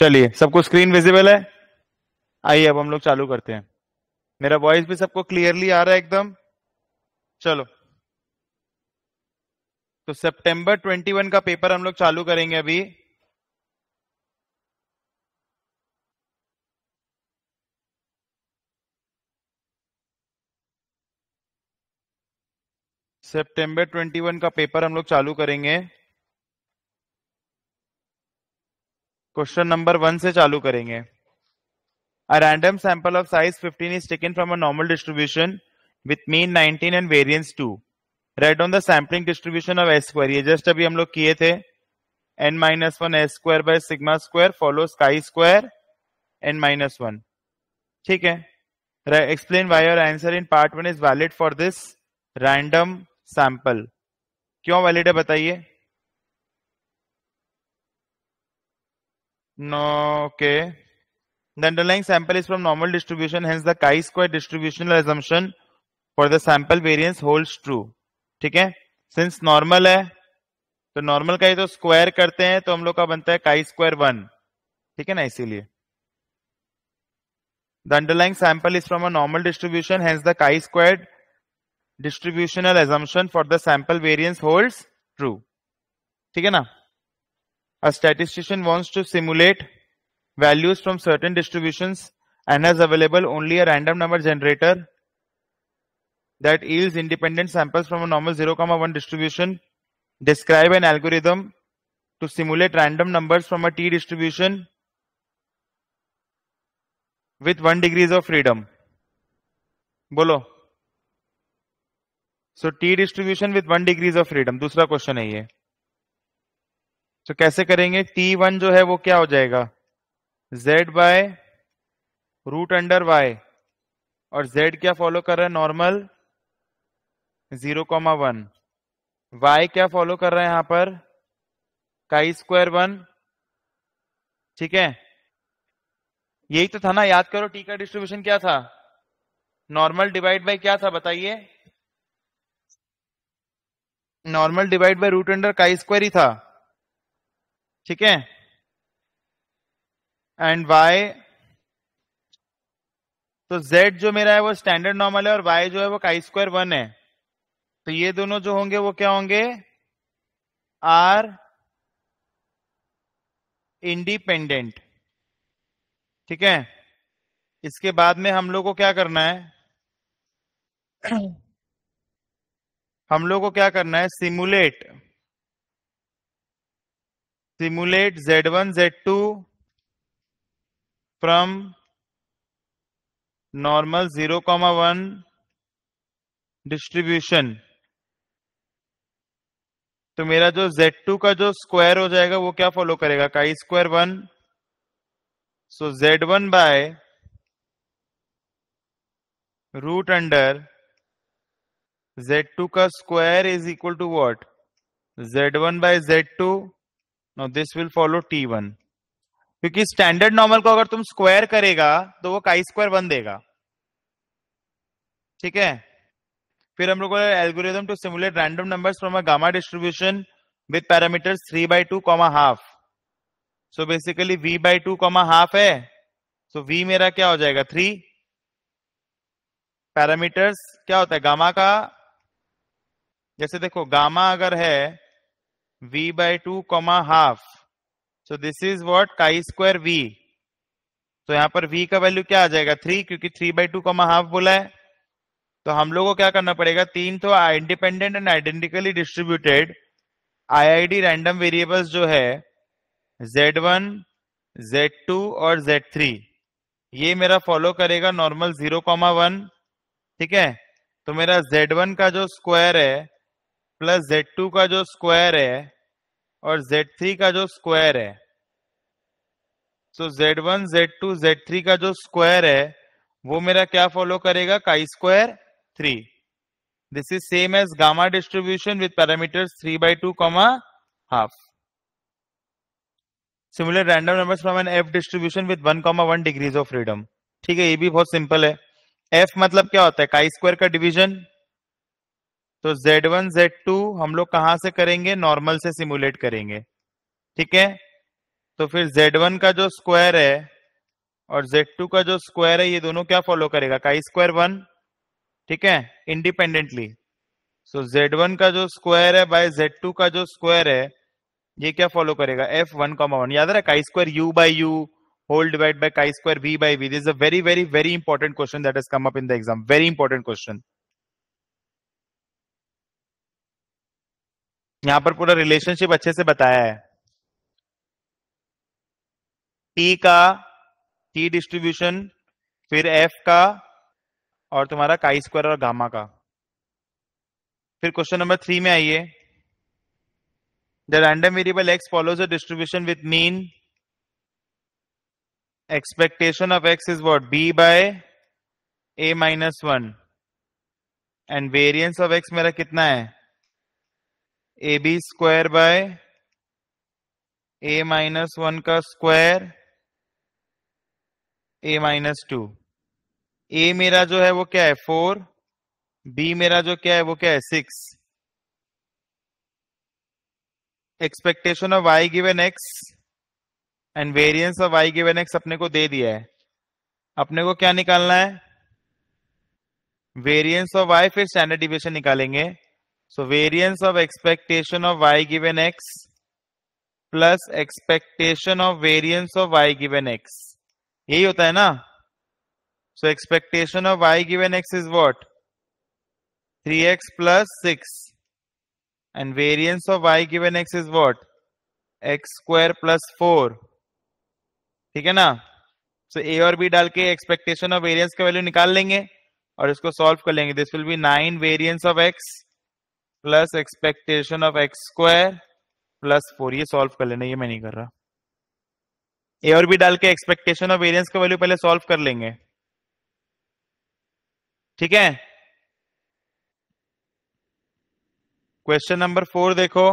चलिए सबको screen visible है आइए अब हम लोग चालू करते हैं मेरा वॉइस भी सबको क्लियरली आ रहा है एकदम चलो तो सितंबर 21 का पेपर हम लोग चालू करेंगे अभी सितंबर 21 का पेपर हम लोग चालू करेंगे क्वेश्चन नंबर वन से चालू करेंगे a random sample of size fifteen is taken from a normal distribution with mean nineteen and variance two right on the sampling distribution of square ये जस्ट अभी हम लोग किए थे n minus one s square by sigma square follow chi square n minus one ठीक है right explain why your answer in part one is valid for this random sample क्यों valid है बताइए No, okay. The underlying sample is from normal distribution, hence the chi-square distributional assumption for the sample variance holds true. ठीक है since normal है तो normal का ही तो square करते हैं तो हम लोग का बनता है काई स्क्वायर वन ठीक है ना इसीलिए the underlying sample is from a normal distribution has the chi square distributional assumption for the sample variance hold true ठीक है ना A statistician wants to simulate values from certain distributions and has available only a random number generator that yields independent samples from a normal 0.1 1 distribution. Describe an algorithm to simulate random numbers from a t distribution with 1 degrees of freedom. बोलो T distribution with one degrees of freedom. Freedom दूसरा question है ये तो कैसे करेंगे T one जो है वो क्या हो जाएगा z by root under y और जेड क्या फॉलो कर रहा है normal zero comma one y क्या फॉलो कर रहा है यहां पर काई स्क्वायर वन ठीक है यही तो था ना याद करो टी का डिस्ट्रीब्यूशन क्या था नॉर्मल डिवाइड बाय क्या था बताइए normal divide by root under chi square ही था ठीक है एंड y तो z जो मेरा है वो स्टैंडर्ड नॉर्मल है और y जो है वो काई स्क्वायर वन है तो ये दोनों जो होंगे वो क्या होंगे आर इंडिपेंडेंट ठीक है इसके बाद में हम लोग को क्या करना है हम लोग को क्या करना है simulate simulate Z1, Z2 from normal 0, 1 distribution. तो मेरा जो Z2 का जो स्क्वायर हो जाएगा वो क्या फॉलो करेगा chi square one so Z1 one by root under two का square is equal to what Z1 one by z two no this will follow t one क्योंकि स्टैंडर्ड नॉर्मल को अगर तुम स्क्वायर करेगा तो वो काई स्क्वायर वन देगा ठीक है फिर हम लोग को algorithm to simulate random numbers from a gamma distribution with parameters three by two comma half so basically v by two comma half है सो so, वी मेरा क्या हो जाएगा थ्री पैरामीटर्स क्या होता है गामा का जैसे देखो गामा अगर है v by 2 comma half so this is what chi square v तो so, पर v का वैल्यू क्या आ जाएगा थ्री क्योंकि three by two comma half बोला है तो हम लोगों को क्या करना पड़ेगा तीन तो independent and identically distributed I I D random variables जो है z1, z2 और z3 ये मेरा फॉलो करेगा नॉर्मल जीरो कॉमा वन ठीक है तो मेरा z1 का जो स्क्वायर है प्लस जेड टू का जो स्क्वायर है और जेड थ्री का जो स्क्वायर है so z one z two z three का जो स्क्वायर है वो मेरा क्या फॉलो करेगा chi square three this is same as gamma distribution with parameter three by two comma half similar random number from an F distribution with one comma one degrees of freedom ठीक है ये भी बहुत simple है F मतलब क्या होता है काई स्क्वायर का डिविजन तो Z1, Z2 हम लोग कहाँ से करेंगे नॉर्मल से सिमुलेट करेंगे ठीक है तो फिर Z1 का जो स्क्वायर है और Z2 का जो स्क्वायर है ये दोनों क्या फॉलो करेगा का स्क्वायर वन ठीक है इंडिपेंडेंटली सो Z1 का जो स्क्वायर है बाय Z2 का जो स्क्वायर है ये क्या फॉलो करेगा एफ वन कॉमा वन याद रहा chi square u by u whole divide by chi square v by v this a very very very important question that is come up in the exam very important question यहां पर पूरा relationship अच्छे से बताया है T का T distribution फिर F का और तुम्हारा काई स्क्वायर और गामा का फिर क्वेश्चन नंबर थ्री में आइए the random variable x follows a distribution with mean expectation of x is what b by a minus one and variance of x मेरा कितना है a b square by a minus one का square a minus two a मेरा जो है वो क्या है फोर बी मेरा जो क्या है वो क्या है six expectation of y given x and variance of y given x अपने को दे दिया है अपने को क्या निकालना है वेरियंस ऑफ वाई फिर स्टैंडर्ड डिविएशन निकालेंगे So variance of expectation of y given x plus expectation of variance of y given x यही होता है ना so expectation of y given x is what 3x plus six and variance of y given x is what x square plus four ठीक है ना सो so, a और b डाल के एक्सपेक्टेशन ऑफ वेरियंस का वैल्यू निकाल लेंगे और इसको सॉल्व कर लेंगे this will be nine variance of X plus expectation of X square plus four ये सॉल्व कर लेना ये मैं नहीं कर रहा ए और बी डाल के एक्सपेक्टेशन ऑफ वेरियंस का वैल्यू पहले सॉल्व कर लेंगे ठीक है क्वेश्चन नंबर फोर देखो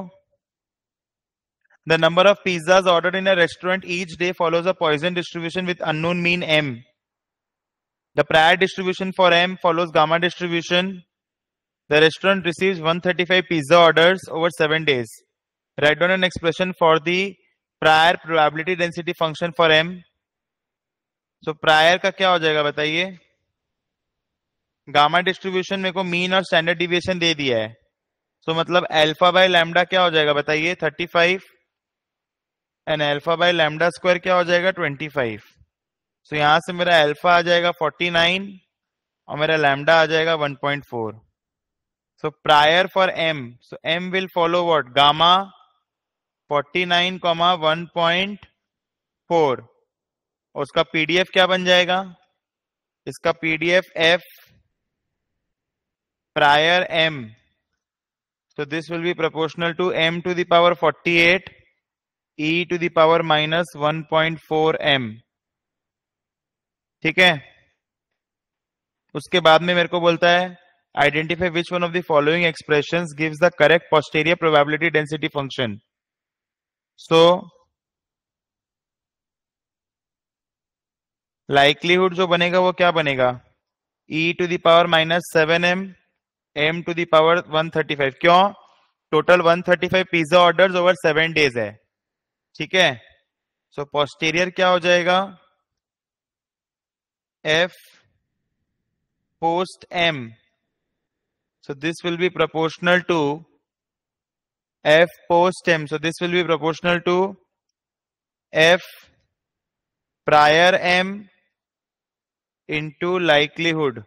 the number of pizzas order in a restaurant each day follows a Poisson distribution with unknown mean M the prior distribution for M follows gamma distribution The restaurant receives 135 pizza orders over 7 days. Write down an expression for the prior probability density function for m. So prior का क्या हो जाएगा बताइए gamma distribution मेरे को mean और standard deviation दे दिया है सो so, मतलब अल्फा बाय लैमडा क्या हो जाएगा बताइए 35 and alpha by lambda square क्या हो जाएगा 25 सो so, यहां से मेरा अल्फा आ जाएगा 49 और मेरा लैमडा आ जाएगा 1.4 So prior for M. So M will follow what? Gamma 49, comma 1.4. और उसका पीडीएफ क्या बन जाएगा इसका PDF F prior M so this will be proportional to M to the power 48 e to the power minus 1.4 M ठीक है उसके बाद में मेरे को बोलता है Identify which one of the following expressions gives the correct posterior probability density function. So, likelihood जो बनेगा वो क्या बनेगा e to the power minus seven M M to the power one thirty five क्यों total one thirty five pizza order over seven days है ठीक है so posterior क्या हो जाएगा F post M So this will be proportional to F post M. So this will be proportional to F prior M into likelihood.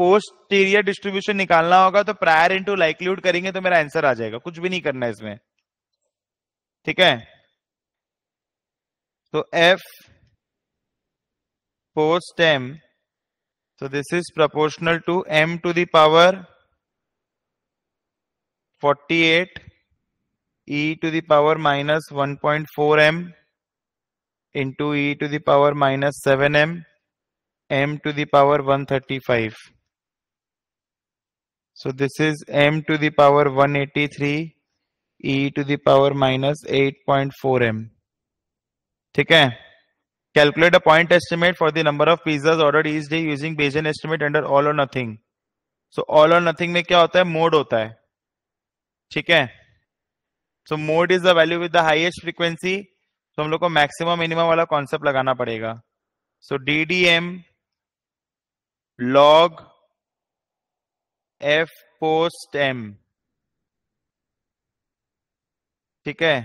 Posterior distribution निकालना होगा तो prior into likelihood करेंगे तो मेरा आंसर आ जाएगा कुछ भी नहीं करना है इसमें ठीक है तो F post M So this is proportional to m to the power 48 e to the power minus 1.4m into e to the power minus 7m m to the power 135. So this is m to the power 183 e to the power minus 8.4m. ठीक है Calculate a point estimate for the number of pizzas ordered each day using Bayesian estimate under all or nothing. So all और nothing में क्या होता है mode होता है ठीक है so mode is the value with the highest frequency तो हम लोग को मैक्सिमम मिनिमम वाला कॉन्सेप्ट लगाना पड़ेगा so D D M log F post M ठीक है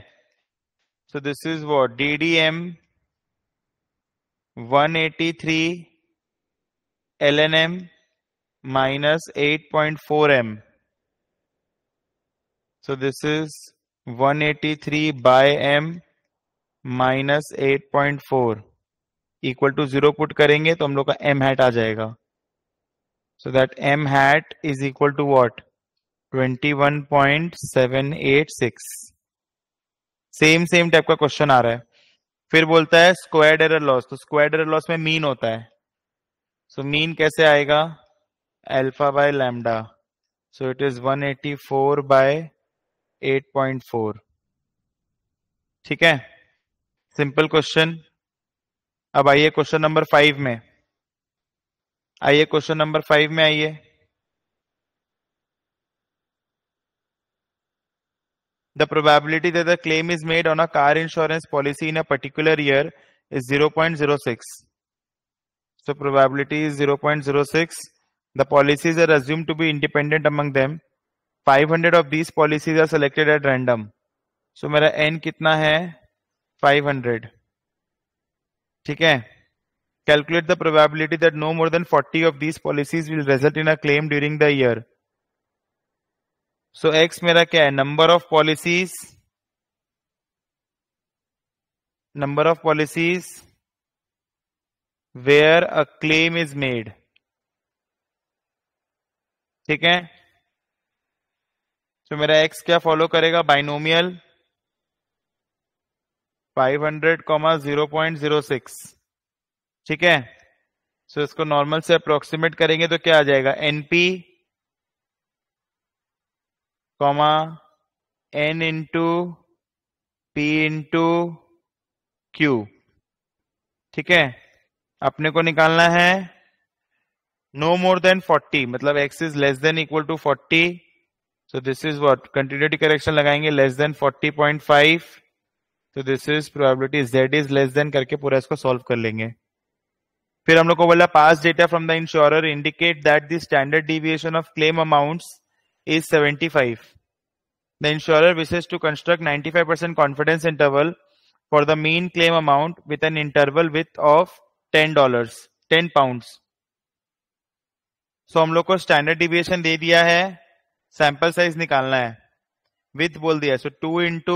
so this is what D D M 183 four M so this is one eighty three by M minus eight point four equal to zero put करेंगे तो हम लोग का M hat आ जाएगा so that M hat is equal to what twenty one point seven eight six same same type का question आ रहा है फिर बोलता है स्क्वायर एरर लॉस तो स्क्वायर एरर लॉस में मीन होता है सो so, मीन कैसे आएगा alpha by lambda so it is 184 eighty four by eight point four ठीक है सिंपल क्वेश्चन अब आइए क्वेश्चन नंबर फाइव में आइए क्वेश्चन नंबर फाइव में आइए The probability that the claim is made on a car insurance policy in a particular year is 0.06. So probability is 0.06. The policies are assumed to be independent among them. 500 of these policies are selected at random. So my n kitna hai? 500. ठीक है Calculate the probability that no more than 40 of these policies will result in a claim during the year. So so, X मेरा क्या है number of policies number of policies where a claim is made ठीक है तो so, मेरा x क्या follow करेगा binomial 500,0.06 ठीक है सो so, इसको नॉर्मल से अप्रोक्सीमेट करेंगे तो क्या आ जाएगा NP comma N into P into Q ठीक है अपने को निकालना है नो मोर देन 40 मतलब x is less than equal to 40 so this is what continuity correction लगाएंगे लेस देन 40.5 तो this is probability z is less than करके पूरा इसको सॉल्व कर लेंगे फिर हम लोग को बोला past data from the insurer indicate that the standard deviation of claim amounts is 75. The insurer wishes to construct 95% confidence interval for the mean claim amount with an interval width of $10, dollars 10 pounds. so, hum log ko standard deviation de diya hai sample size nikalna hai width bol diya so 2 into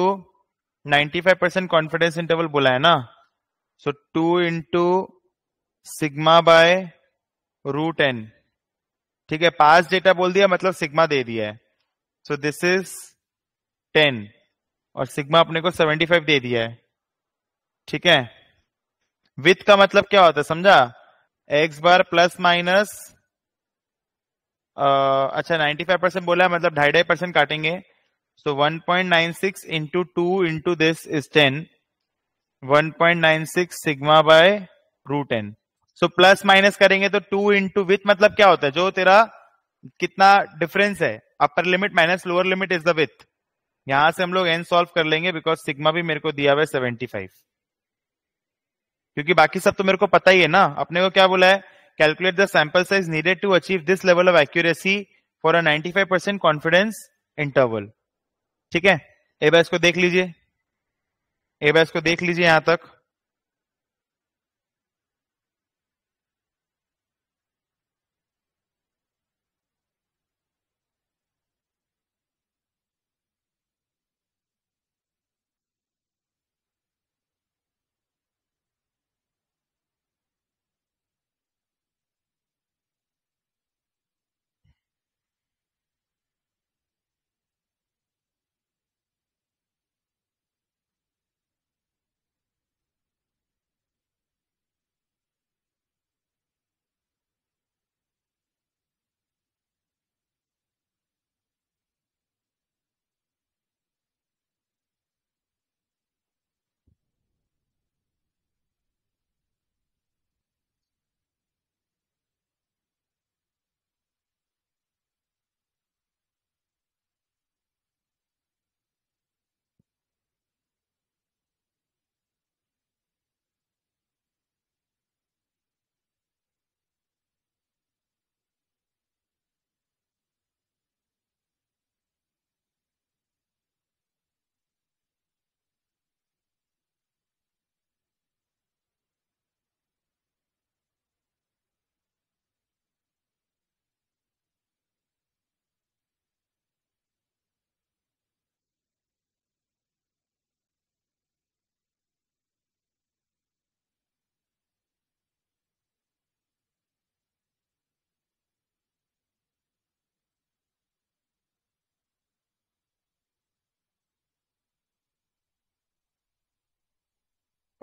95% confidence interval bola hai na so 2 into sigma by root by ठीक है पास data बोल दिया मतलब sigma दे दिया है so this is ten और sigma अपने को सेवेंटी फाइव दे दिया है ठीक है विथ का मतलब क्या होता है समझा एक्स बार प्लस माइनस अच्छा 95 परसेंट बोला है मतलब ढाई ढाई परसेंट काटेंगे so 1.96 point nine six into two into this is ten one point nine six sigma by root ten so plus minus करेंगे तो टू इंटू विथ मतलब क्या होता है जो तेरा कितना डिफरेंस है upper limit minus lower limit is the width यहां से हम लोग एन सॉल्व कर लेंगे बिकॉज सिग्मा भी मेरे को दिया हुआ है सेवेंटी फाइव क्योंकि बाकी सब तो मेरे को पता ही है ना अपने को क्या बोला है calculate the sample size needed to achieve this level of accuracy for a five percent confidence interval ठीक है ए इसको देख लीजिए ए इसको देख लीजिए यहां तक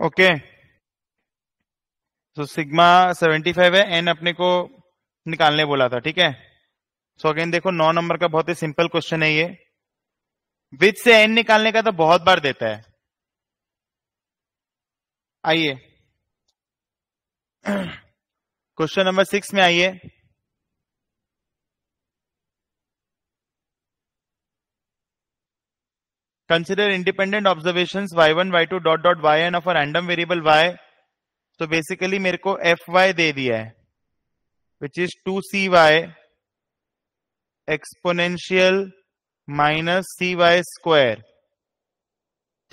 ओके तो सिग्मा 75 है एन अपने को निकालने बोला था ठीक है सो अगेन देखो नौ नंबर का बहुत ही सिंपल क्वेश्चन है ये विथ से एन निकालने का तो बहुत बार देता है आइए क्वेश्चन नंबर सिक्स में आइए Consider independent observations y1, y2, dot dot yn of a random variable y. तो बेसिकली मेरे को एफ वाई दे दिया है which is two C Y exponential minus C Y square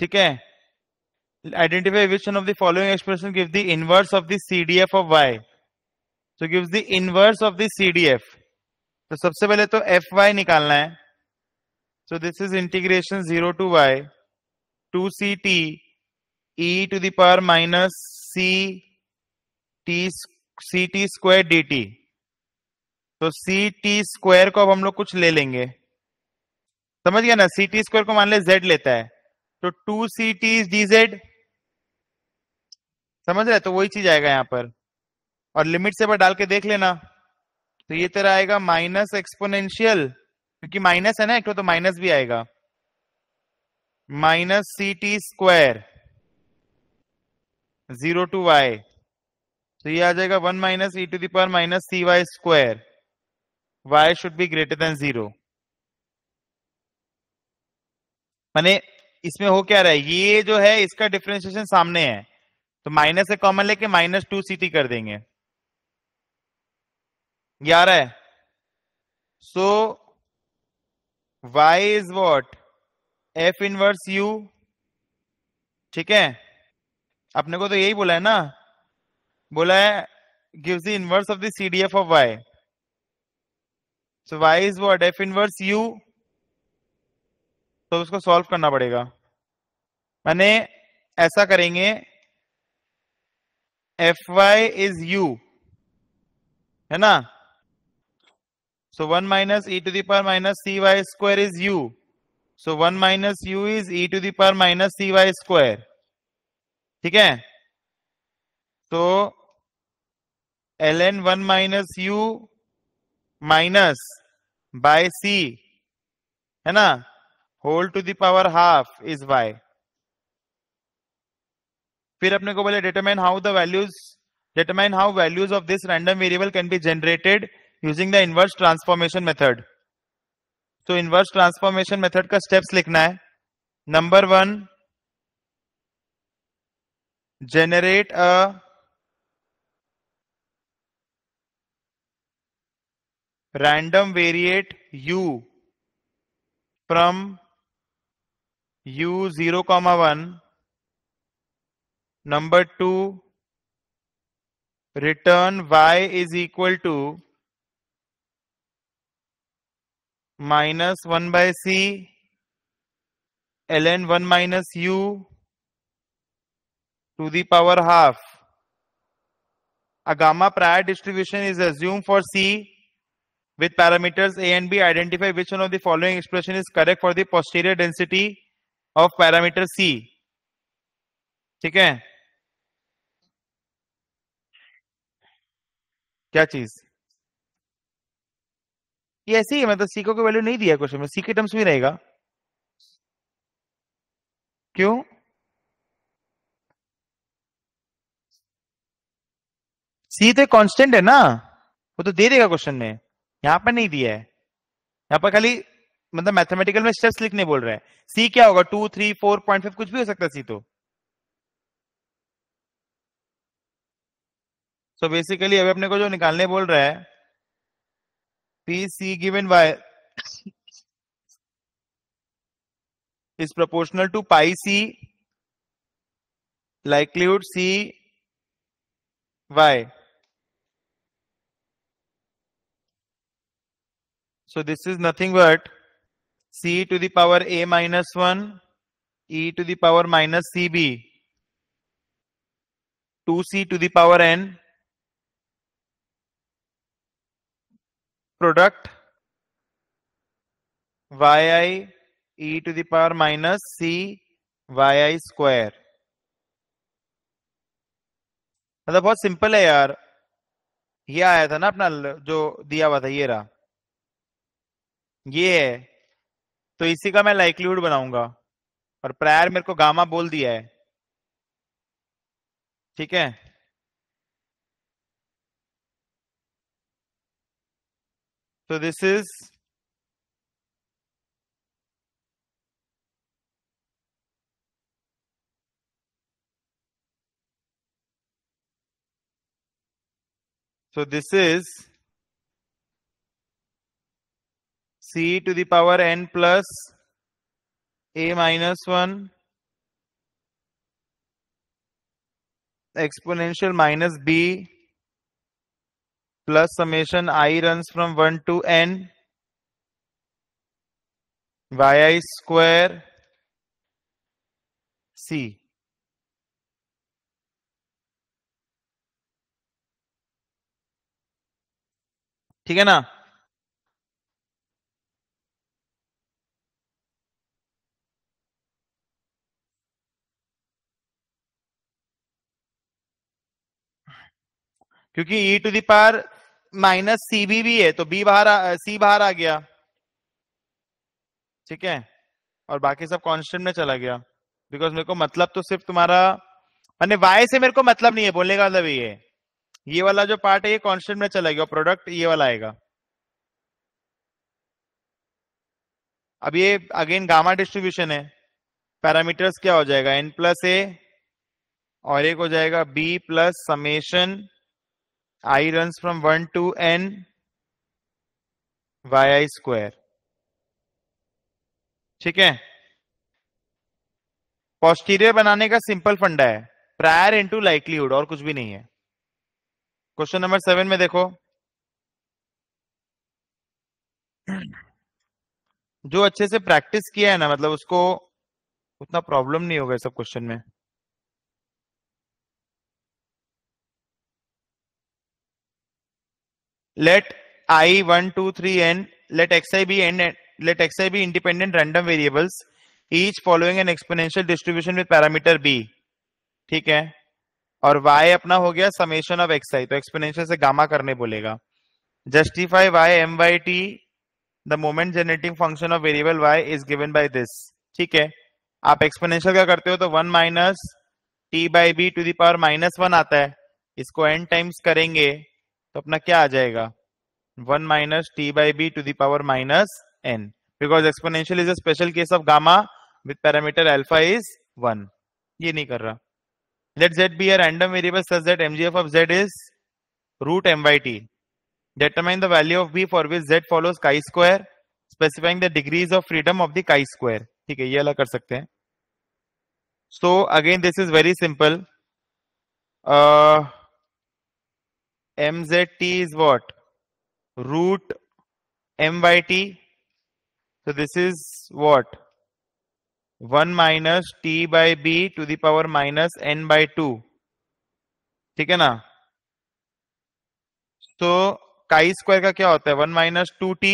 ठीक है identify which one of the following expression give the inverse of the CDF of Y so gives the inverse of the CDF तो सबसे पहले तो F Y निकालना है So this is integration 0 to y ct e to the power minus c t ct square dt. तो सी T square को अब हम लोग कुछ ले लेंगे समझ गया ना सी टी स्क्वायर को मान ले जेड लेता है तो two C T D Z समझ रहे तो वही चीज आएगा यहां पर और लिमिट से पर डाल के देख लेना तो ये तेरा आएगा माइनस एक्सपोनेंशियल क्योंकि माइनस है ना एक तो, तो माइनस भी आएगा minus C T square zero to Y तो ये आ जाएगा one minus e to the power minus C Y square Y should be greater than zero माने इसमें हो क्या रहा है ये जो है इसका डिफ्रेंशिएशन सामने है तो माइनस से कॉमन लेके माइनस टू सी टी कर देंगे ग्यारह so so, y is what F inverse U ठीक है अपने को तो यही बोला है ना बोला है gives the inverse of the CDF of y. So y is what F inverse u. तो उसको सॉल्व करना पड़ेगा मैंने ऐसा करेंगे एफ वाई इज यू है ना So 1 minus e to the power minus cy square is u. So 1 minus u is e to the power minus cy square. ठीक है तो ln 1 minus U minus by C है ना whole to the power half is Y फिर अपने को बोले determine how the values determine how values of this random variable can be generated using the inverse transformation method तो inverse transformation method का steps लिखना है number one generate a random variate u from u zero comma one number two return y is equal to minus 1 by c ln 1 minus u to the power half. A gamma prior distribution is assumed for c with parameters a and b. Identify which one of the following expression is correct for the posterior density of parameter c. ठीक है क्या चीज ये ऐसे ही है मतलब Seiko को value नहीं दिया क्वेश्चन मतलब में सी के टर्म्स भी रहेगा क्यों सी तो कांस्टेंट है ना वो तो दे देगा क्वेश्चन में यहां पर नहीं दिया है यहां पर खाली मतलब मैथमेटिकल में स्टेप्स लिखने बोल रहे हैं सी क्या होगा two three four point five कुछ भी हो सकता है सी तो सो बेसिकली अभी अपने को जो निकालने बोल रहा है PC given by is proportional to pi C likelihood C Y. So this is nothing but C to the power A minus 1 E to the power minus CB 2C to the power N product Y I e to power minus C Y I square मतलब बहुत simple है यार ये आया था ना अपना जो दिया हुआ था ये रहा ये है तो इसी का मैं लाइक्लीहुड बनाऊंगा और प्रायर मेरे को गामा बोल दिया है ठीक है So this is So this is c to the power n plus a minus 1 exponential minus b plus summation i runs from 1 to n yi square c ठीक है ना क्योंकि e to the power minus C B भी है तो B बाहर सी बाहर आ गया ठीक है और बाकी सब कांस्टेंट में चला गया बिकॉज मेरे को मतलब तो सिर्फ तुम्हारा मैंने वाई से मेरे को मतलब नहीं है बोलने का मतलब ये ये वाला जो पार्ट है ये कांस्टेंट में चला गया प्रोडक्ट ये वाला आएगा अब ये अगेन गामा डिस्ट्रीब्यूशन है पैरामीटर्स क्या हो जाएगा एन प्लस ए और एक हो जाएगा B plus summation i runs from 1 to n yi square ठीक है पॉस्टीरियर बनाने का सिंपल फंडा है प्रायर इनटू लाइकलीहुड और कुछ भी नहीं है क्वेश्चन नंबर सेवन में देखो जो अच्छे से प्रैक्टिस किया है ना मतलब उसको उतना प्रॉब्लम नहीं होगा सब क्वेश्चन में let i 1 2 3 n let xi be n let xi be independent random variables each following an exponential distribution with parameter b ठीक है और वाई अपना हो गया समेशन ऑफ xi तो एक्सपोनेंशियल से गामा करने बोलेगा justify y M Y T the moment generating function of variable y is given by this ठीक है आप एक्सपोनेंशियल का करते हो तो one minus T by B to the power minus one आता है इसको n टाइम्स करेंगे तो अपना क्या आ जाएगा one minus T by B to the power minus N because exponential is a special case of gamma with parameter alpha is one ये नहीं कर रहा let Z be random variable such that MGF of Z is root M Y T determine the value of B for which Z follow chi square specifying the degrees of freedom of the chi square ठीक है ये अलग कर सकते हैं so again this is very simple mzt is what? Root myt. So this is what? 1 minus t by b to the power minus n by 2. ठीक है ना तो काई स्क्वायर का क्या होता है one minus two T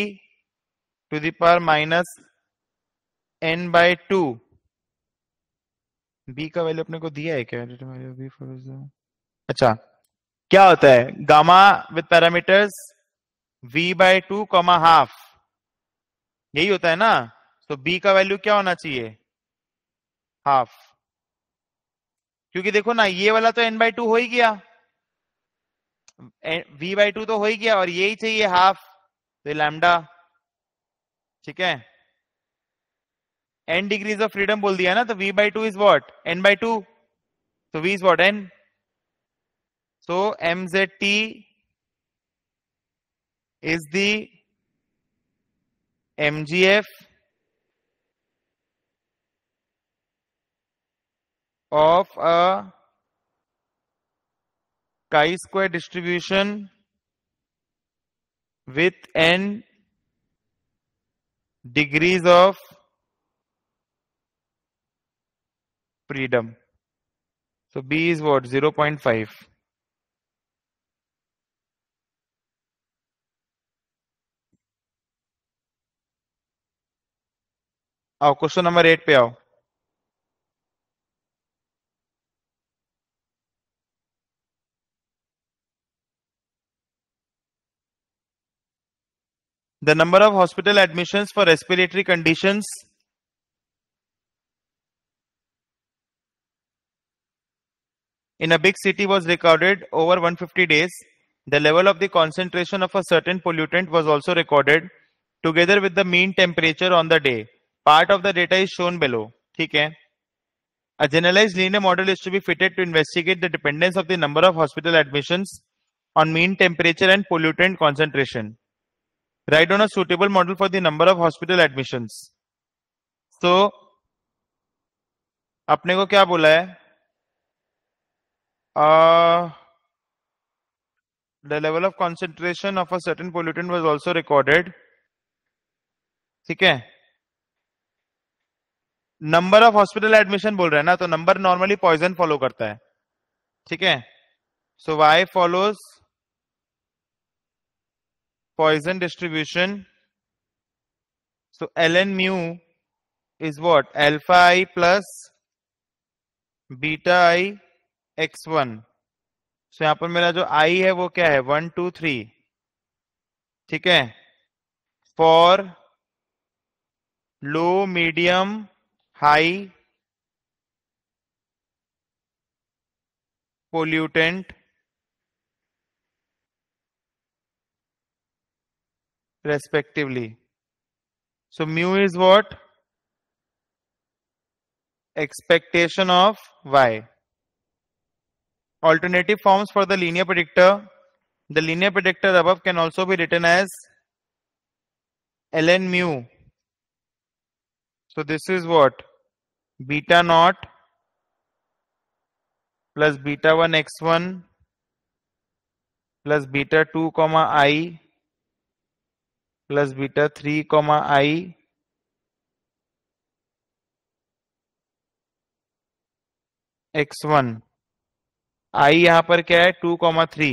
to the power minus N by two B का value अपने को दिया है क्या अच्छा क्या होता है gamma with parameters v by two comma half यही होता है ना तो b का वैल्यू क्या होना चाहिए हाफ क्योंकि देखो ना ये वाला तो n बाई टू हो ही गया v बाय टू तो हो ही गया और यही चाहिए हाफ तो लैमडा ठीक है n डिग्रीज ऑफ फ्रीडम बोल दिया ना तो v by two is what N by two तो v is what N So MZT is the MGF of a chi-square distribution with n degrees of freedom. So B is what? 0.5. आओ question number eight पे आओ the number of hospital admissions for respiratory conditions in a big city was recorded over 150 days the level of the concentration of a certain pollutant was also recorded together with the mean temperature on the day Part of the data is shown below. Okay. A generalized linear model is to be fitted to investigate the dependence of the number of hospital admissions on mean temperature and pollutant concentration. Write down a suitable model for the number of hospital admissions. So, अपने को क्या बोला है the level of concentration of a certain pollutant was also recorded ठीक है number of hospital admission बोल रहे हैं ना तो नंबर नॉर्मली पॉइजन फॉलो करता है ठीक है so Y follows Poisson distribution so L N mu is what alpha I plus beta I X one so यहां पर मेरा जो आई है वो क्या है वन टू थ्री ठीक है for low medium high pollutant respectively. So mu is what? Expectation of y. Alternative forms for the linear predictor. The linear predictor above can also be written as ln mu. So this is what? Beta not plus beta one X one plus beta two comma I plus beta three comma I X one I यहां पर क्या है two comma three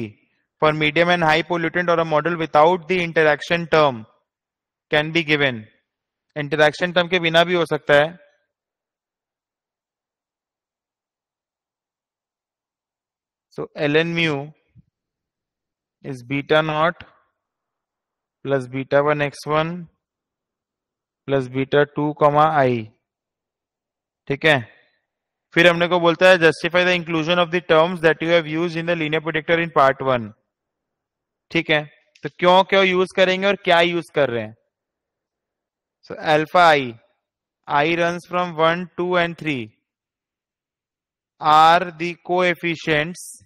for medium and high pollutant और a model without the interaction term can be given interaction term के बिना भी हो सकता है So ln mu is beta naught plus beta 1 x1 plus beta two comma I ठीक है फिर हमने को बोलता है justify the inclusion of the terms that you have use in the linear predictor in part one ठीक है तो क्यों क्यों यूज करेंगे और क्या यूज कर रहे हैं so alpha I I run from one two and three are the coefficients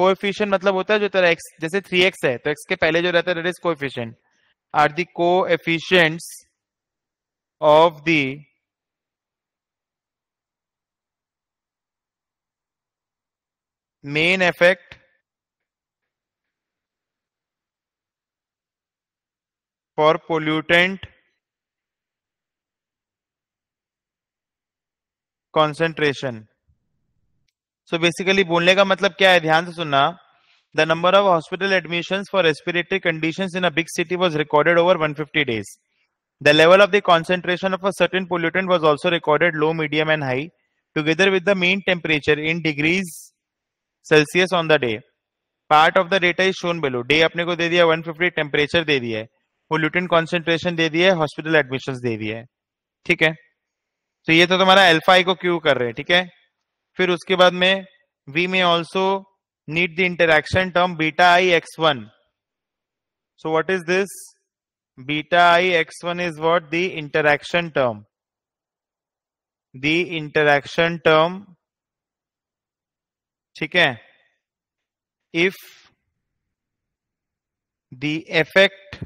efficient मतलब होता है जो तेरा एक्स जैसे थ्री एक्स है तो एक्स के पहले जो रहता है is coefficient are the coefficients of the main effect for pollutant concentration so basically बोलने का मतलब क्या है ध्यान से सुनना the number of hospital admission for respiratory condition in big city was recorded over one fifty days the level of the concentration of a pollutant was also recorded low medium and high together with the main temperature in degrees Celsius on the day part of the data is shown below डे अपने को दे दिया one fifty temperature दे दिया है pollutant concentration दे दिया है hospital admission दे दिया है ठीक है तो ये तो तुम्हारा एल्फा को क्यू कर रहे हैं ठीक है फिर उसके बाद में we may also need the interaction term beta I X one so what is this beta I X one is what the interaction term the interaction term ठीक है if the effect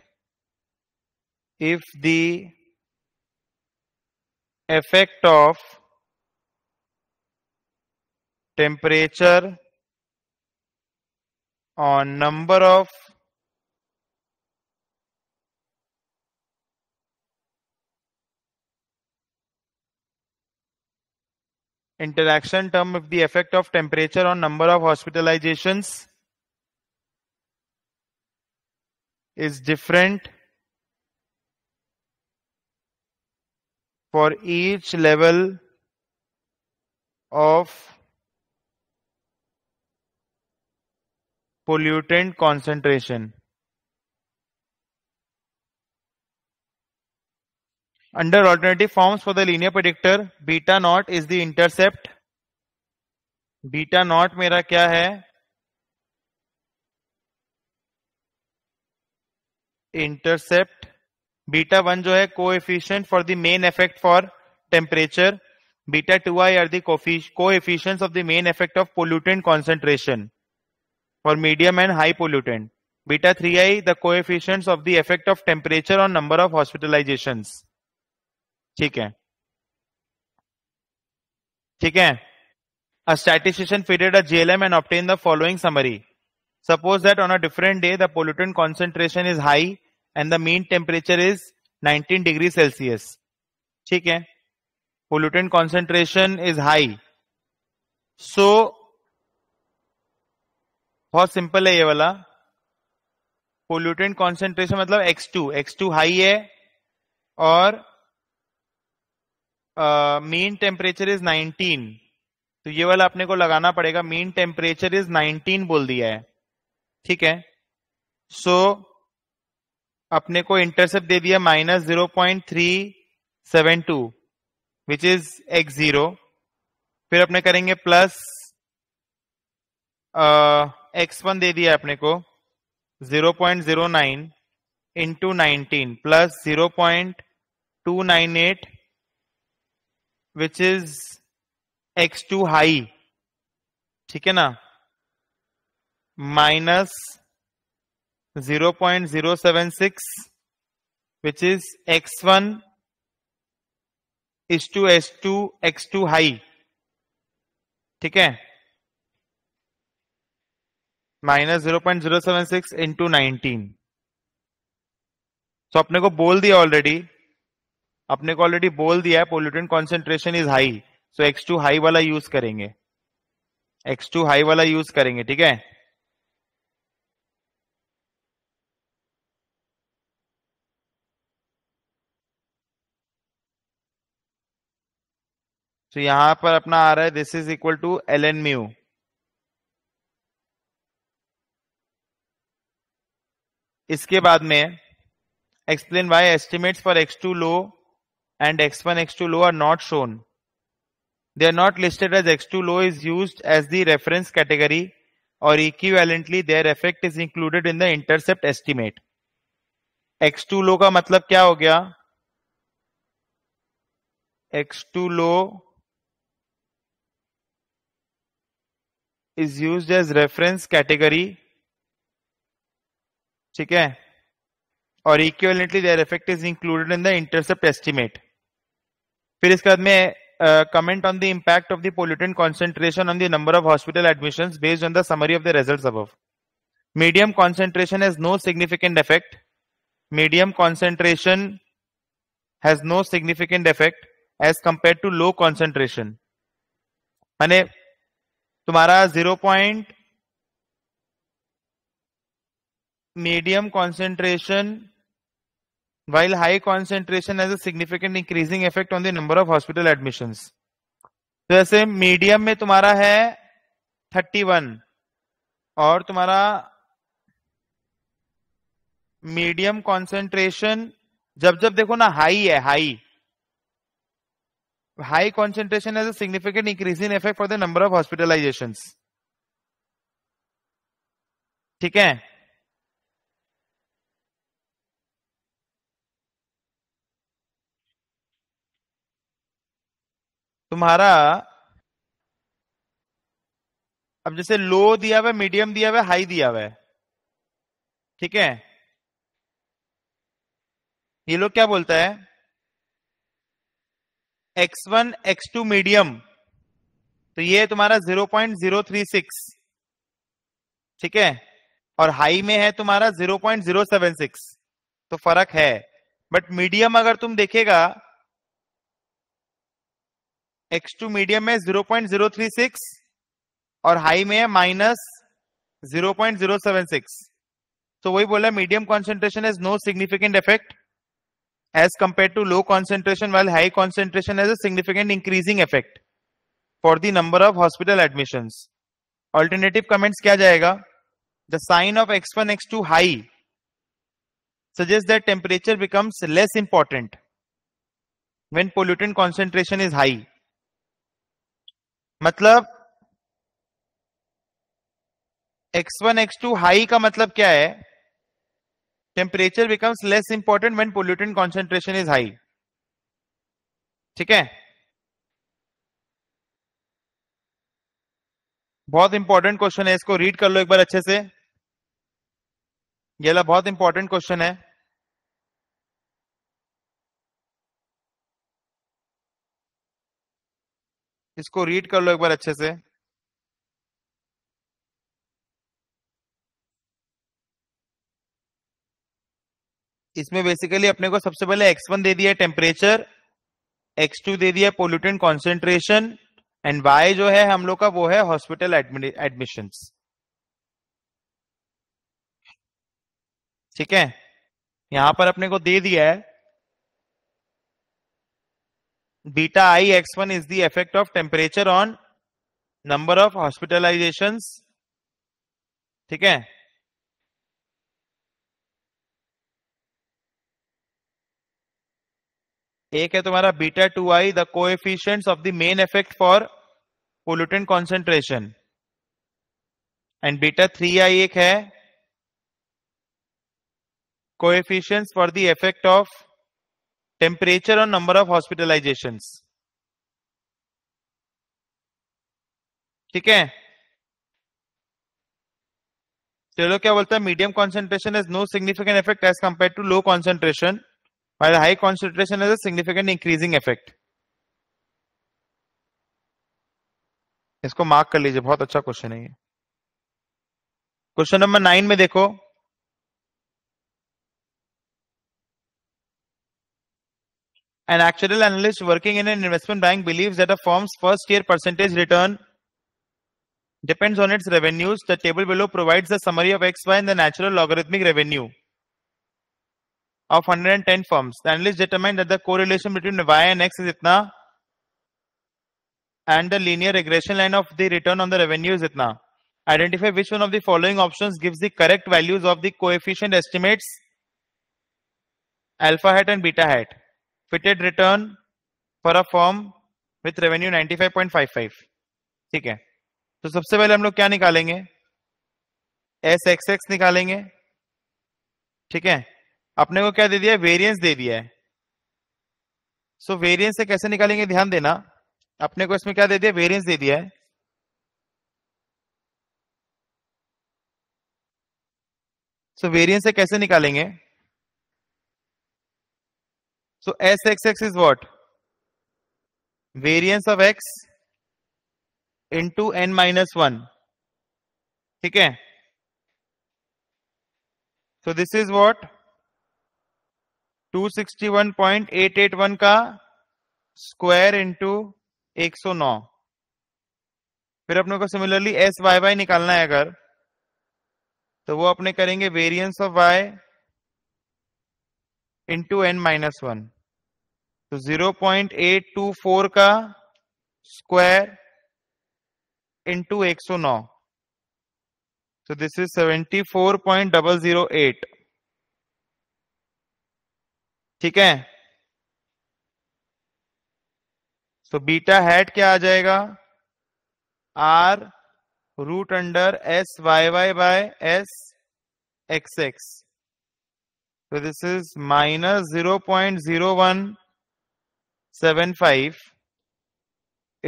if the effect of temperature on number of interaction term of the effect of temperature on number of hospitalizations is different for each level of pollutant concentration. Under alternative forms for the linear predictor, beta naught is the intercept. Beta naught मेरा क्या है intercept beta 1 jo hai coefficient for the main effect for temperature beta 2i are the coefficients of the main effect of pollutant concentration for medium and high pollutant beta 3i the coefficients of the effect of temperature on number of hospitalizations theek hai a statistician fitted a GLM and obtained the following summary suppose that on a different day the pollutant concentration is high and the main temperature is 19 degree Celsius ठीक है pollutant concentration is high so बहुत simple है ये वाला pollutant concentration मतलब X2 X2 high है और main temperature is 19 तो ये वाला अपने को लगाना पड़ेगा मेन टेम्परेचर इज 19 बोल दिया है ठीक है सो so, अपने को इंटरसेप्ट दे दिया minus zero point three seven two which is X zero फिर अपने करेंगे प्लस एक्स वन दे दिया अपने को zero point zero nine into nineteen plus zero point two nine eight which is X two high ठीक है ना minus X which is two is to X two high ठीक है minus zero point zero seven six into nineteen so अपने को बोल दिया already अपने को ऑलरेडी बोल दिया है pollutant concentration is high so X two high वाला यूज करेंगे एक्स टू हाई वाला यूज करेंगे ठीक है तो यहां पर अपना आ रहा है this is equal to L N mu इसके बाद में explain Y estimates for X two low and X one X two low are not shown they are not listed as X two low is use as the reference category और equivalently their effect is included in the intercept estimate X two low का मतलब क्या हो गया X two low is use as reference category ठीक है और equivalently their effect is included in the intercept estimate फिर इसके बाद में comment on the impact of the pollutant concentration on the number of hospital admission based on the summary of the result above medium concentration has no significant effect medium concentration has no significant effect as compare to low concentration तुम्हारा zero point medium concentration while high concentration as a significant increasing effect on the number of hospital admission जैसे medium में तुम्हारा है thirty one और तुम्हारा medium concentration जब जब देखो ना हाई है high high concentration has a significant increase in effect for the number of hospitalizations ठीक है तुम्हारा अब जैसे लो दिया हुआ मीडियम दिया हुआ हाई दिया हुआ है ठीक है ये लोग क्या बोलता है x1 x2 मीडियम तो ये तुम्हारा 0.036 ठीक है और हाई में है तुम्हारा 0.076 तो फर्क है बट मीडियम अगर तुम देखेगा x2 मीडियम में 0.036 और हाई में है माइनस 0.076 तो वही बोला medium concentration is no significant effect as compared to low concentration while high concentration has a significant increasing effect for the number of hospital admissions. Alternative comments kya jayega The sign of X1, X2 high suggests that temperature becomes less important when pollutant concentration is high. matlab X1, X2 high ka matlab kya hai temperature becomes less important when pollutant concentration is high ठीक है बहुत important question है इसको read कर लो एक बार अच्छे से ये बहुत इंपॉर्टेंट क्वेश्चन है इसको रीड कर लो एक बार अच्छे से इसमें बेसिकली अपने को सबसे पहले x1 दे दिया टेम्परेचर x2 दे दिया पोल्यूटेंट कॉन्सेंट्रेशन एंड y जो है हम लोग का वो है हॉस्पिटल एडमिशन ठीक है यहां पर अपने को दे दिया है I X one is the effect of temperature on number of hospitalizations ठीक है एक है तुम्हारा beta two I the coefficient of the main effect for pollutant concentration and beta three I एक है coefficient for the effect of temperature और number of hospitalization ठीक है चलो क्या बोलता है medium concentration is no significant effect as compare to low concentration while high concentration has a significant increasing effect इसको मार्क कर लीजिए बहुत अच्छा क्वेश्चन है ये क्वेश्चन नंबर नाइन में देखो An actuarial analyst working in an investment bank believes that a firm's first year percentage return depends on its revenues. The table below provides the summary of XY and the natural logarithmic revenue. of 110 firms. The analyst determined that the correlation between y and x is itna and the linear regression line of the return on the revenue is itna. Identify which one of the following options gives the correct values of the coefficient estimates alpha hat and beta hat. Fitted return for a firm with revenue 95.55. theek hai to sabse pehle hum log kya nikalenge S X X निकालेंगे ठीक है अपने को क्या दे दिया variance दे दिया है so so, variance से कैसे निकालेंगे ध्यान देना अपने को इसमें क्या दे दिया वेरियंस दे दिया है सो so, वेरियंस से कैसे निकालेंगे so S X X is what variance of X into N minus one ठीक है सो दिस इज वॉट 261.881 का स्क्वायर इंटू एक नौ फिर अपने को सिमिलरली एस वाई वाई निकालना है अगर तो वो अपने करेंगे variance of Y into N minus one तो zero point eight two four का स्क्वायर इंटू एक सौ नौ तो this is seventy four point double zero eight ठीक है तो बीटा हैट क्या आ जाएगा R root under S Y Y by S X X तो this is minus zero point zero one seven five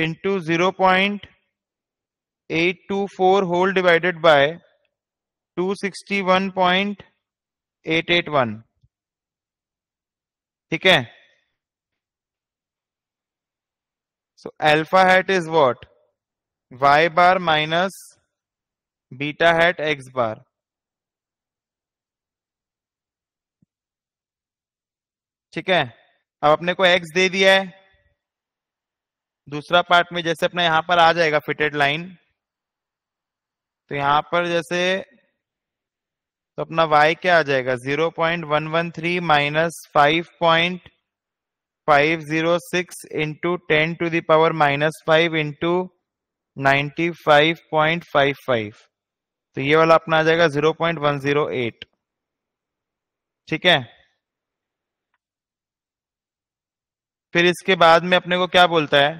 into zero point eight two four whole divided by to sixty one point eight eight one ठीक है so alpha hat is what y bar minus beta hat x bar ठीक है अब अपने को x दे दिया है दूसरा पार्ट में जैसे अपना यहां पर आ जाएगा फिटेड लाइन तो यहां पर जैसे तो अपना y क्या आ जाएगा 0.113 point one one three minus five point five zero six into ten to the power minus five into ninety five point five five तो ये वाला अपना आ जाएगा zero point one zero eight ठीक है फिर इसके बाद में अपने को क्या बोलता है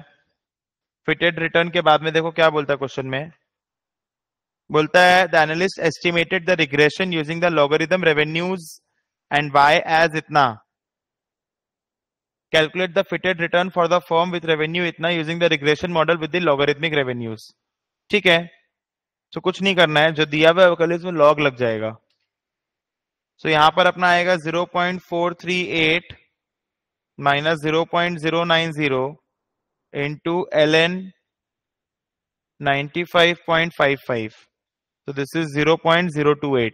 फिटेड रिटर्न के बाद में देखो क्या बोलता है क्वेश्चन में बोलता है the analyst estimated the regression using the logarithm revenues and Y as इतना calculate the fitted return for the form with revenue इतना using the regression model with the logarithmic revenues ठीक है तो so, कुछ नहीं करना है जो दिया हुआ है कल इसमें लॉग लग जाएगा सो so, यहां पर अपना आएगा 0.438 minus zero point zero nine zero into L N ninety five point five five So this is 0.028.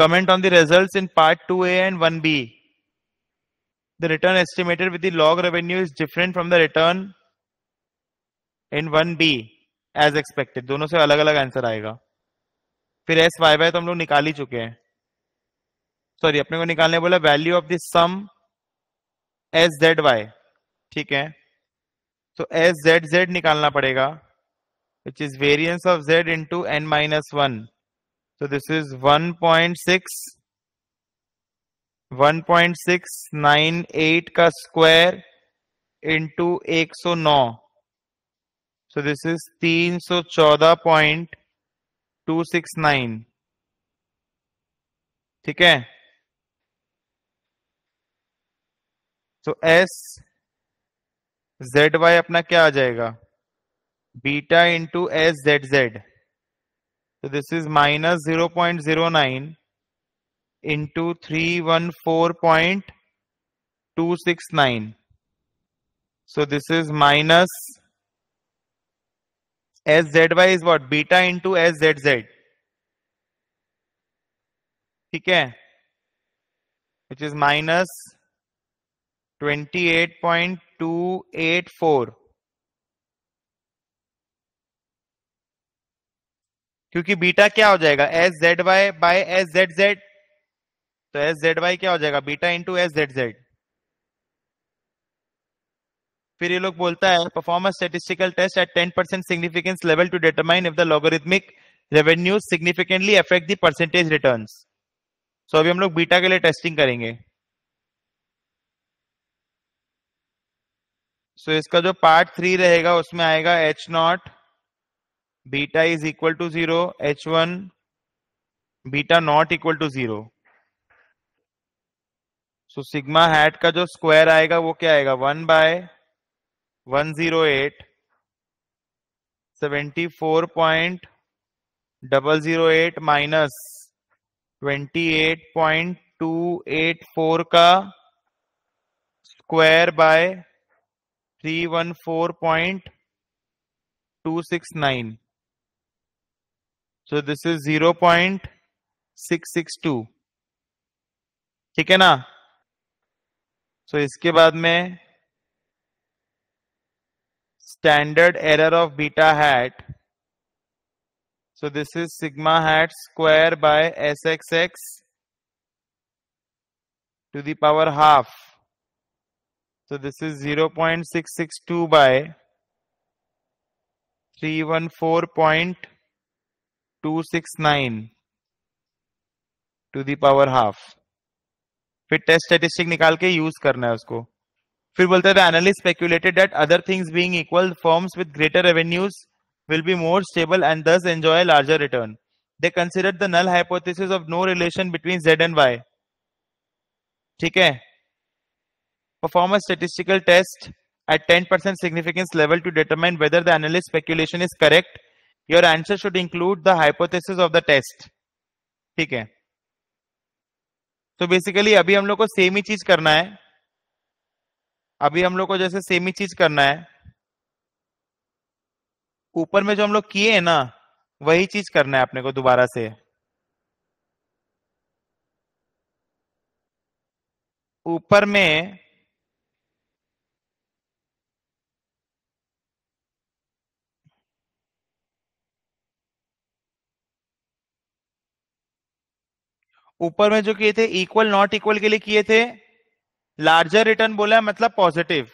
Comment on the results in part 2A and 1B. The return estimated with the log revenue is different from the return in 1B as expected. दोनों से अलग अलग answer आएगा फिर S Y Y तो हम लोग निकाल ही चुके हैं सॉरी अपने को निकालने बोला value of the sum S Z Y ठीक है तो एस जेड जेड निकालना पड़ेगा which is variance of z into n minus 1. So this is 1.6 1.698 ka square into 109 so this is 314.269 ठीक है तो so, S z y अपना क्या आ जाएगा beta into SZZ. So this is minus 0.09 into 314.269. So this is minus SZY is what? Beta into SZZ. Okay. which is minus 28.284 क्योंकि beta क्या हो जाएगा S Z Y by S Z Z तो S Z Y क्या हो जाएगा beta into S Z Z फिर ये लोग बोलता है perform statistical test at ten percent significance level to determine if the logarithmic revenue significantly affect the percentage return so अभी हम लोग बीटा के लिए टेस्टिंग करेंगे सो so इसका जो पार्ट थ्री रहेगा उसमें आएगा H not beta is equal to 0 h1 beta not equal to 0 so sigma hat का जो स्क्वायर आएगा वो क्या आएगा one by one zero eight seventy four point double zero eight minus twenty eight point two eight four का square by three one four point two six nine so this is 0.662 ठीक है ना so इसके बाद में standard error of beta so this is sigma hat square by sxx to the power half. So this is 0.662 by 314. 269 to the power half फिर test statistic निकाल के use करना है उसको फिर बोलते हैं analyst speculated that other things being equal firms with greater revenues will be more stable and thus enjoy larger return they consider the null hypothesis of no relation between Z and Y ठीक है perform statistical test at ten percent significance level to determine whether the analyst speculation is correct your answer should include the hypothesis of the test ठीक है तो basically अभी हम लोग को same ही चीज करना है अभी हम लोग को जैसे सेम ही चीज करना है ऊपर में जो हम लोग किए हैं ना वही चीज करना है अपने को दोबारा से ऊपर में ऊपर में जो किए थे इक्वल नॉट इक्वल के लिए किए थे लार्जर रिटर्न बोला है मतलब पॉजिटिव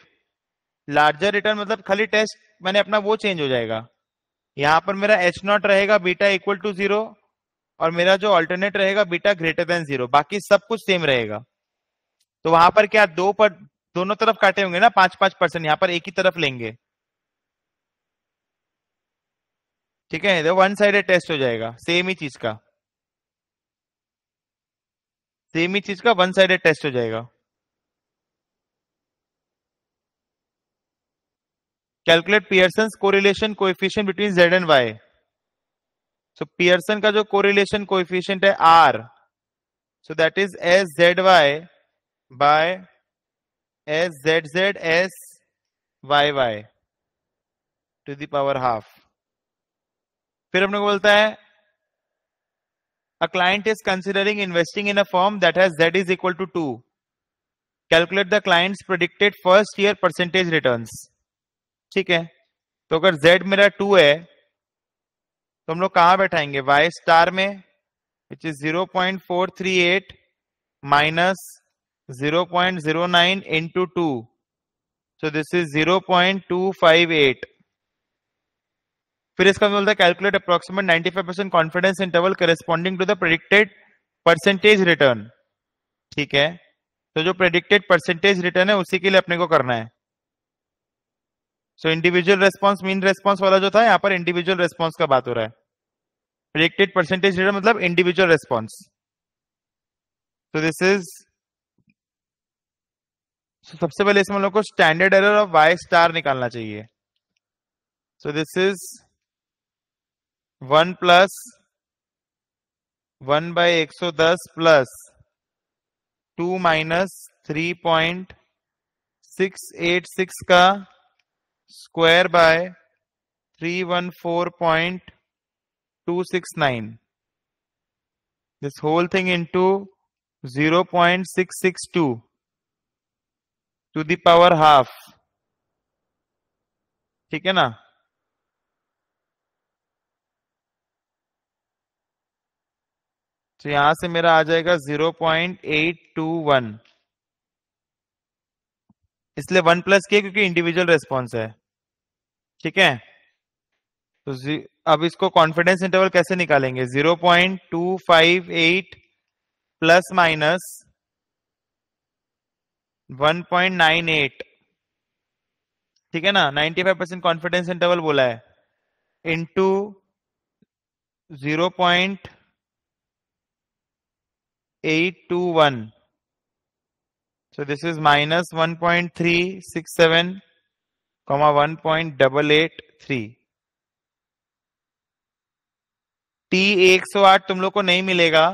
लार्जर रिटर्न मतलब खाली टेस्ट मैंने अपना वो चेंज हो जाएगा यहां पर मेरा एच नॉट रहेगा बीटा इक्वल टू जीरो और मेरा जो ऑल्टरनेट रहेगा बीटा ग्रेटर देन जीरो बाकी सब कुछ सेम रहेगा तो वहां पर क्या दो पर दोनों तरफ काटे होंगे ना पांच पांच परसेंट यहाँ पर एक ही तरफ लेंगे ठीक है वन साइड टेस्ट हो जाएगा सेम ही चीज का सेम ही चीज का वन साइडेड टेस्ट हो जाएगा calculate Pearson correlation coefficient between Z and Y so Pearson का जो कोरिलेशन कोएफिशिएंट है R so that is S Z Y by S Z Z S Y Y to the power half फिर अपने को बोलता है a client is considering investing in a firm that has z is equal to 2 calculate the clients predicted first year percentage returns ठीक है तो अगर z मेरा 2 है तो हम लोग कहाँ बैठाएंगे y स्टार में which is 0.438 minus 0.09 into 2 so this is 0.258 फिर इसका बोलता है calculate approximate five percent confidence interval corresponding to the predicted percentage return ठीक है तो जो प्रेडिक्टेड परसेंटेज रिटर्न है उसी के लिए अपने को करना है so individual response mean response वाला जो था यहाँ पर इंडिविजुअल रेस्पॉन्स का बात हो रहा है प्रेडिक्टेड परसेंटेज रिटर्न मतलब इंडिविजुअल रेस्पॉन्स तो दिस इज सबसे पहले इसमें हम लोग को standard error of Y star निकालना चाहिए so this is one plus one by एक सौ दस plus two minus three point six eight six का square by three one four point two six nine this whole thing into zero point six six two to the power half ठीक है ना तो यहां से मेरा आ जाएगा zero point eight two one इसलिए वन प्लस के क्योंकि इंडिविजुअल रेस्पॉन्स है ठीक है तो अब इसको कॉन्फिडेंस इंटरवल कैसे निकालेंगे zero point two five eight plus minus one point nine eight ठीक है ना ninety five percent confidence interval बोला है into zero point 821. So this is minus 1.367 comma 1.883. T 108 तुम लोग को नहीं मिलेगा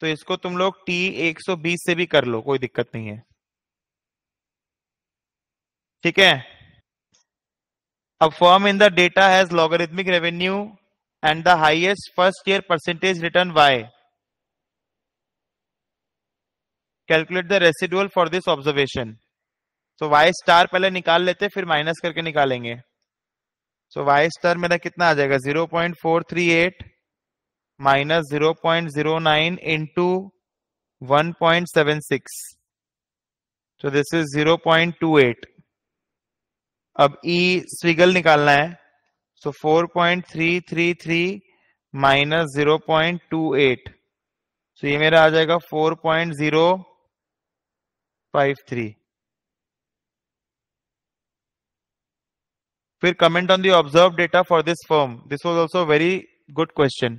तो इसको तुम लोग टी 120 से भी कर लो कोई दिक्कत नहीं है ठीक है अब firm in the data has logarithmic revenue and the highest first year percentage return Y calculate the residual for this observation so Y star पहले निकाल लेते फिर माइनस करके निकालेंगे सो वाई स्टार मेरा कितना आ जाएगा 0.438 point four three eight minus zero point zero nine into one point seven six so this is zero point two eight अब ई e स्विगल निकालना है so four point three three three minus zero point two eight so ये मेरा आ जाएगा four point zero five three फिर comment on the observe data for this firm this was also very good question.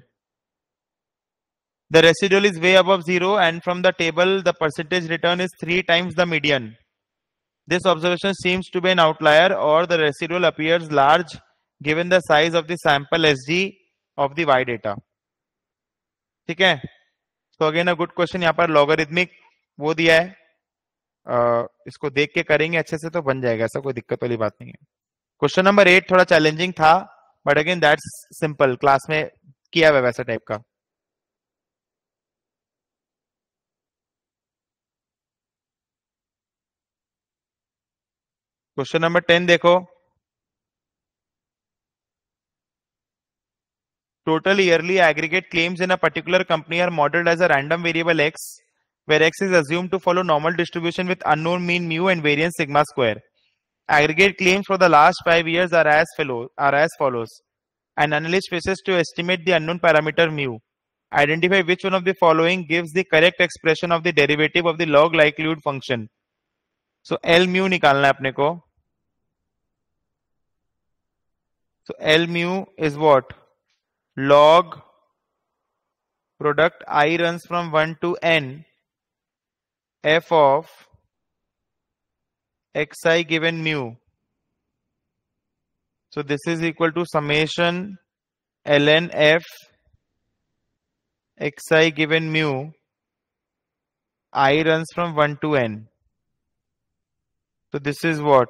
the residual is way above zero and from the table the percentage return is three times the median. This observation seems to be an outlier or the residual appears large given the size of the sample SD of the Y data. ठीक है so again a good question यहाँ पर logarithmic वो दिया है इसको देख के करेंगे अच्छे से तो बन जाएगा ऐसा कोई दिक्कत वाली बात नहीं है क्वेश्चन नंबर एट थोड़ा चैलेंजिंग था but again that's simple class में किया हुआ वैसा टाइप का क्वेश्चन नंबर टेन देखो total yearly aggregate claims in a particular company are modelled as a random variable x where x is assumed to follow normal distribution with unknown mean mu and variance sigma square. Aggregate claims for the last five years are as, follow, are as follows. An analyst wishes to estimate the unknown parameter mu. Identify which one of the following gives the correct expression of the derivative of the log likelihood function. So L mu निकालना है अपने को. So L mu is what? Log product i runs from 1 to n f of xi given mu. So this is equal to summation ln f xi given mu i runs from 1 to n. So this is what?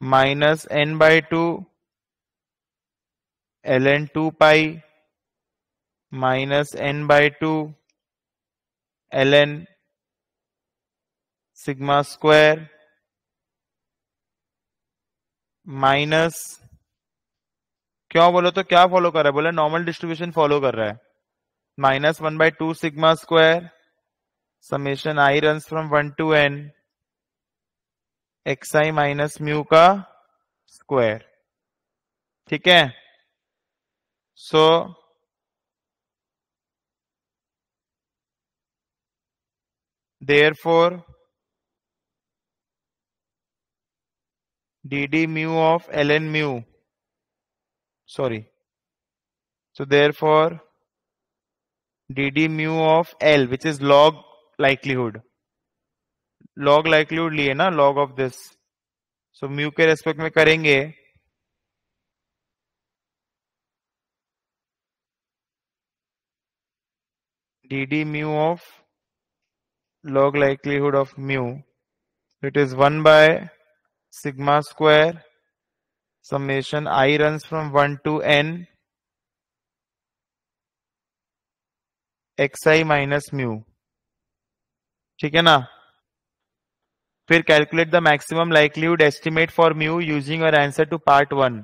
Minus n by 2 ln 2 pi minus n by 2 ln sigma square minus क्यों बोलो तो क्या follow कर रहा है बोले normal distribution follow कर रहा है minus one by two sigma square summation i run from one to n x i minus mu का स्क्वायर ठीक है so so, therefore dd mu of ln mu. Sorry. So therefore, dd mu of L, which is log likelihood. Log likelihood लिए na log of this. So mu respect respect में करेंगे dd mu of log likelihood of mu. It is 1 by sigma square summation i runs from 1 to n xi minus mu ठीक है ना फिर calculate the maximum likelihood estimate for mu using uh answer to part one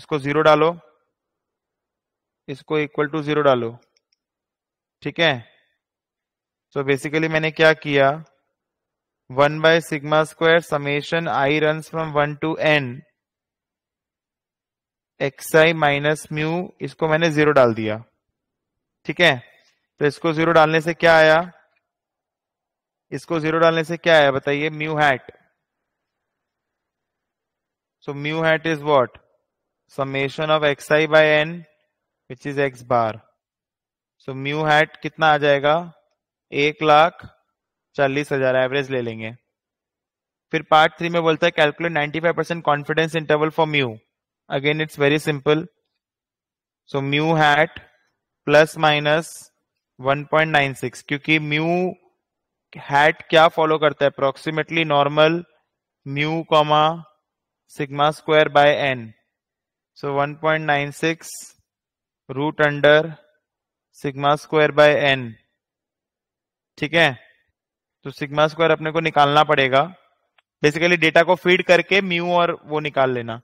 इसको zero डालो इसको equal to zero डालो ठीक है सो so बेसिकली मैंने क्या किया one by sigma square summation i run from one to n x i minus mu इसको मैंने जीरो डाल दिया ठीक है तो इसको जीरो डालने से क्या आया इसको जीरो डालने से क्या आया बताइए mu hat so mu hat is what summation of x i by n which is x bar so mu hat कितना आ जाएगा एक लाख चालीस हजार एवरेज ले लेंगे फिर पार्ट थ्री में बोलता है calculate five percent confidence interval for mu again it's very simple so mu hat plus minus 1.96 क्योंकि म्यू हैट क्या फॉलो करता है approximately normal mu comma sigma square by n so 1.96 root under sigma square by n ठीक है तो sigma square अपने को निकालना पड़ेगा बेसिकली डेटा को फीड करके म्यू और वो निकाल लेना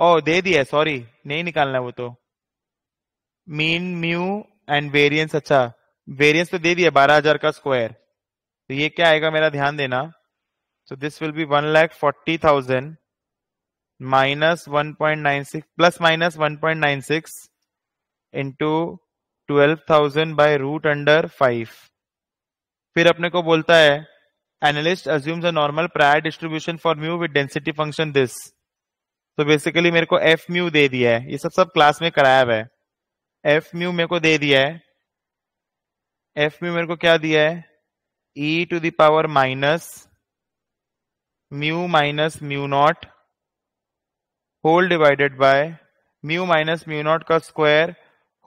ओ oh, दे दिया सॉरी नहीं निकालना वो तो मीन म्यू एंड वेरिएंस अच्छा वेरिएंस तो दे दिया बारह हजार का स्क्वायर तो ये क्या आएगा मेरा ध्यान देना तो this will be one lakh forty thousand minus one point nine six plus minus one point nine six into twelve thousand by root under five फिर अपने को बोलता है analyst assumes a normal prior distribution for mu with density function this तो basically मेरे को F mu दे दिया है ये सब सब क्लास में कराया हुआ है एफ म्यू मेरे को दे दिया है एफ म्यू मेरे को क्या दिया है e to the power minus mu minus mu not whole divided by mu minus mu not का square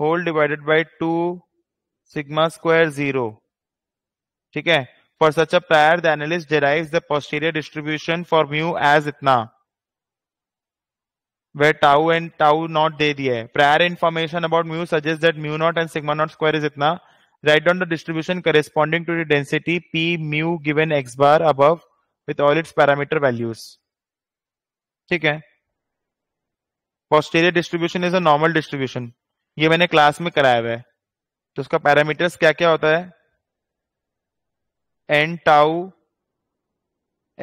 whole divided by two sigma square zero ठीक है for such a prior the analyst derive the posterior distribution for mu as इतना where tau and tau not दे दिए prior information about mu suggest that mu not and sigma not square is इतना right down the distribution corresponding to the density p mu given x bar above with all its parameter values ठीक है posterior distribution is a normal distribution ये मैंने class में कराया हुआ है तो उसका पैरामीटर्स क्या क्या होता है n tau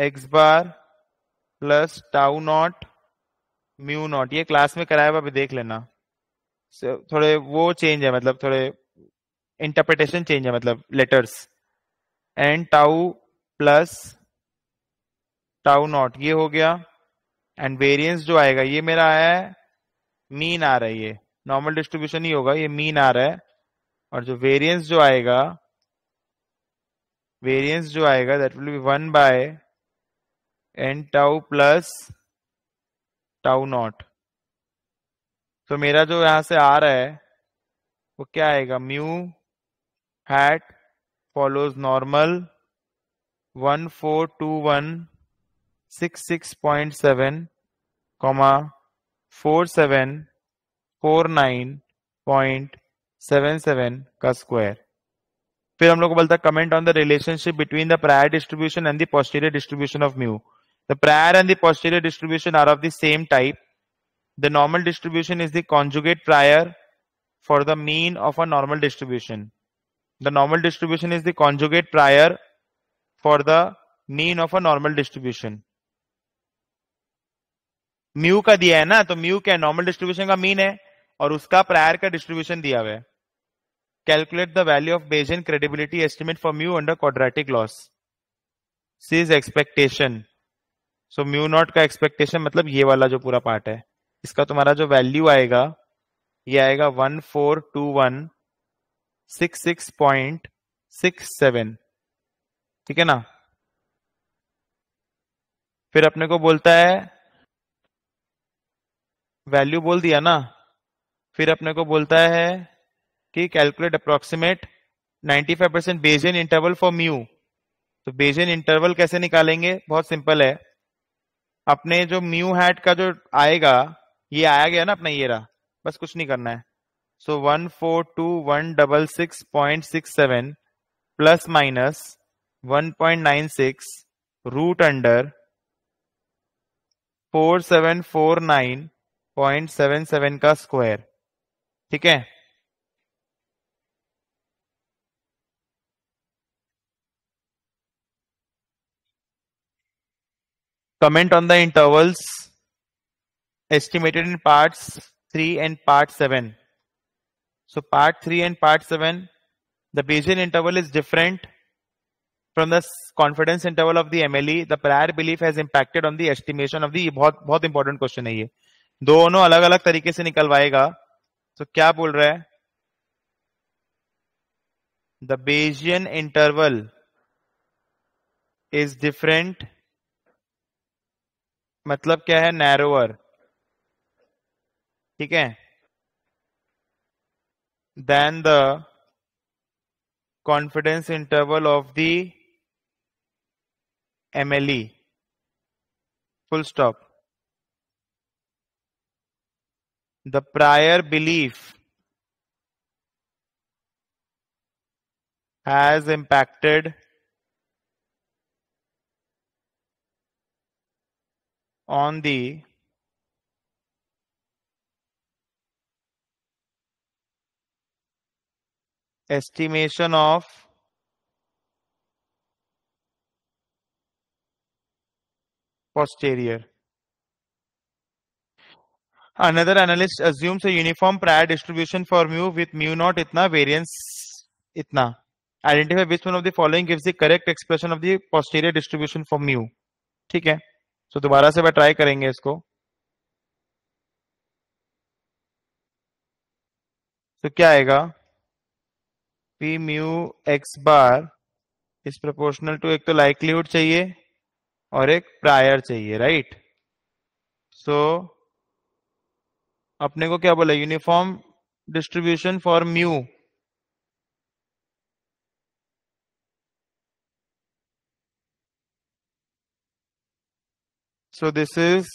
x bar plus tau not mu not ये क्लास में कराया हुआ अभी देख लेना थोड़े वो चेंज है मतलब थोड़े इंटरप्रिटेशन चेंज है मतलब letters n tau plus tau not ये हो गया एंड वेरिएंस जो आएगा ये मेरा आया है मीन आ रही है नॉर्मल डिस्ट्रीब्यूशन ही होगा ये मीन आ रहा है और जो वेरिएंस जो आएगा वेरिएंस जो आएगा that will be one by n tau plus tau not तो मेरा जो यहां से आ रहा है वो क्या आएगा mu hat follows normal one four two one six six point seven comma four seven four nine point seven seven का स्क्वायर फिर हम लोग को बोलता है comment on the relationship between the prior distribution and the posterior distribution of mu the prior and the posterior distribution are of the same type the normal distribution is the conjugate prior for the mean of a normal distribution the normal distribution is the conjugate prior for the mean of a normal distribution mu का दिया है ना तो mu क्या normal distribution का mean है और उसका प्रायर का डिस्ट्रीब्यूशन दिया हुआ है calculate the value of Bayesian credibility estimate for mu under quadratic loss sees expectation so mu not का एक्सपेक्टेशन मतलब ये वाला जो पूरा पार्ट है इसका तुम्हारा जो वैल्यू आएगा ये आएगा one four two one six six point six seven ठीक है ना फिर अपने को बोलता है वैल्यू बोल दिया ना फिर अपने को बोलता है कि calculate approximate 95 percent Bayesian interval for mu तो बेजियन इंटरवल कैसे निकालेंगे बहुत सिंपल है अपने जो म्यू हैट का जो आएगा ये आया गया ना अपना ये रहा बस कुछ नहीं करना है so one four two one double six point six seven plus minus one point nine six root under four seven four nine point seven seven का स्क्वायर ठीक है comment on the intervals estimated in parts three and part seven so part three and part seven the Bayesian interval is different from the confidence interval of the MLE the prior belief has impacted on the estimation of the बहुत बहुत important question है ये दोनों अलग अलग तरीके से निकलवाएगा तो क्या बोल रहा है the Bayesian interval is different मतलब क्या है नैरोअर ठीक है then the confidence interval of the MLE full stop the prior belief has impacted on the estimation of posterior Another analyst assumes a uniform prior distribution for mu with mu not itna variance itna. Identify which one of the following gives the correct expression of the posterior distribution for mu. theek hai so, dobara se वह try karenge isko तो so, क्या आएगा p mu x bar is proportional to एक तो likelihood चाहिए और एक prior चाहिए राइट सो so, अपने को क्या बोला uniform distribution for mu so this is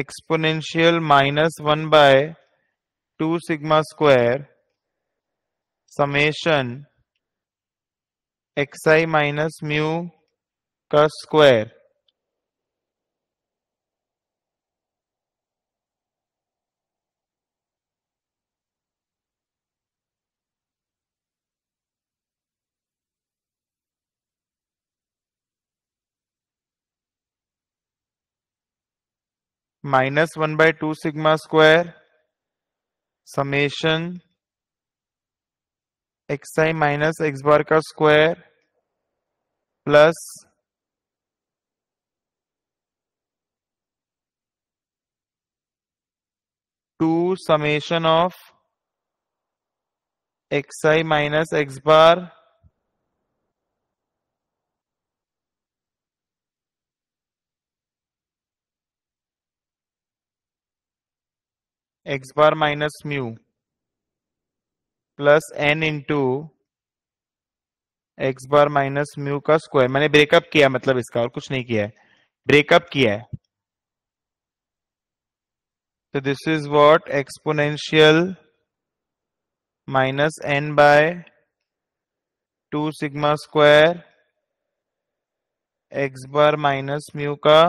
exponential minus one by two sigma square summation x i minus mu का square minus one by two sigma square summation x i minus x bar का square plus two summation of x i minus x bar x bar minus mu plus n into x bar minus mu का square मैंने breakup किया मतलब इसका और कुछ नहीं किया है ब्रेकअप किया है तो this is what exponential minus N by two sigma square x bar minus mu का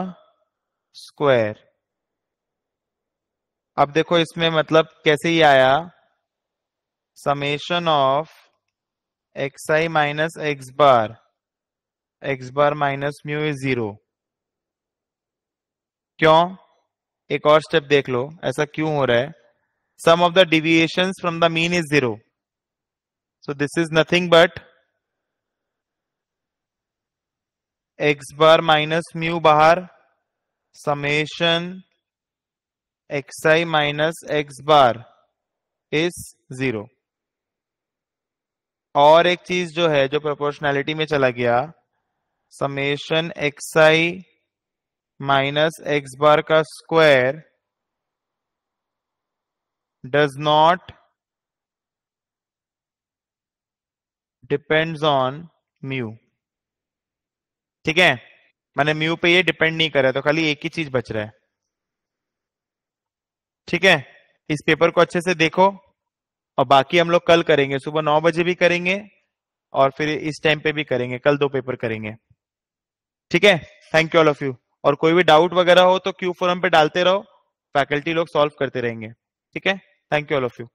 स्क्वायर अब देखो इसमें मतलब कैसे ही आया summation of x i minus x bar x bar minus mu is zero क्यों एक और स्टेप देख लो ऐसा क्यों हो रहा है sum of the deviation from the mean is zero so this is nothing but x bar minus mu बाहर summation x i minus x bar is zero और एक चीज जो है जो प्रोपोर्शनैलिटी में चला गया summation x i minus x bar का square does not depends on mu ठीक है मैंने म्यू पे ये डिपेंड नहीं कर रहा तो खाली एक ही चीज बच रहा है ठीक है इस पेपर को अच्छे से देखो और बाकी हम लोग कल करेंगे सुबह नौ बजे भी करेंगे और फिर इस टाइम पे भी करेंगे कल दो पेपर करेंगे ठीक है thank you all of you और कोई भी डाउट वगैरह हो तो क्यू फोरम पे डालते रहो फैकल्टी लोग सॉल्व करते रहेंगे ठीक है thank you all of you